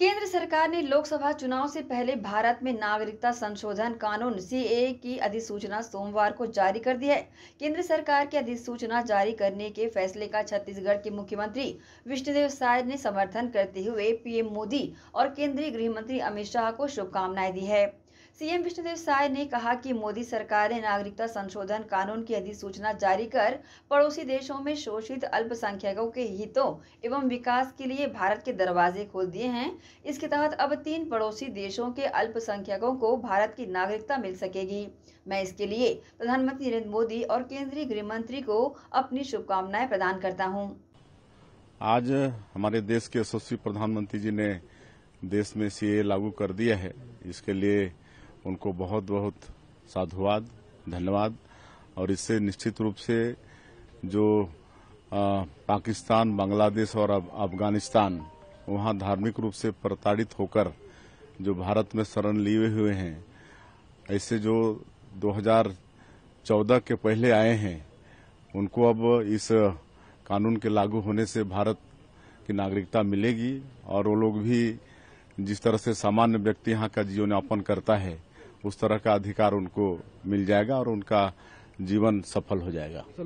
केंद्र सरकार ने लोकसभा चुनाव से पहले भारत में नागरिकता संशोधन कानून सी की अधिसूचना सोमवार को जारी कर दी है केंद्र सरकार की अधिसूचना जारी करने के फैसले का छत्तीसगढ़ के मुख्यमंत्री विष्णुदेव साय ने समर्थन करते हुए पीएम मोदी और केंद्रीय गृह मंत्री अमित शाह को शुभकामनाएं दी है सीएम विष्णुदेव साय ने कहा कि मोदी सरकार ने नागरिकता संशोधन कानून की अधिसूचना जारी कर पड़ोसी देशों में शोषित अल्पसंख्यकों के हितों एवं विकास के लिए भारत के दरवाजे खोल दिए हैं इसके तहत अब तीन पड़ोसी देशों के अल्पसंख्यकों को भारत की नागरिकता मिल सकेगी मैं इसके लिए प्रधानमंत्री नरेंद्र मोदी और केंद्रीय गृह मंत्री को अपनी शुभकामनाएं प्रदान करता हूँ आज हमारे देश के यशस्वी प्रधानमंत्री जी ने देश में सीए लागू कर दिया है इसके लिए उनको बहुत बहुत साधुवाद धन्यवाद और इससे निश्चित रूप से जो आ, पाकिस्तान बांग्लादेश और अफगानिस्तान वहां धार्मिक रूप से प्रताड़ित होकर जो भारत में शरण लिए हुए हैं ऐसे जो 2014 के पहले आए हैं उनको अब इस कानून के लागू होने से भारत की नागरिकता मिलेगी और वो लोग भी जिस तरह से सामान्य व्यक्ति यहाँ का जीवन यापन करता है उस तरह का अधिकार उनको मिल जाएगा और उनका जीवन सफल हो जाएगा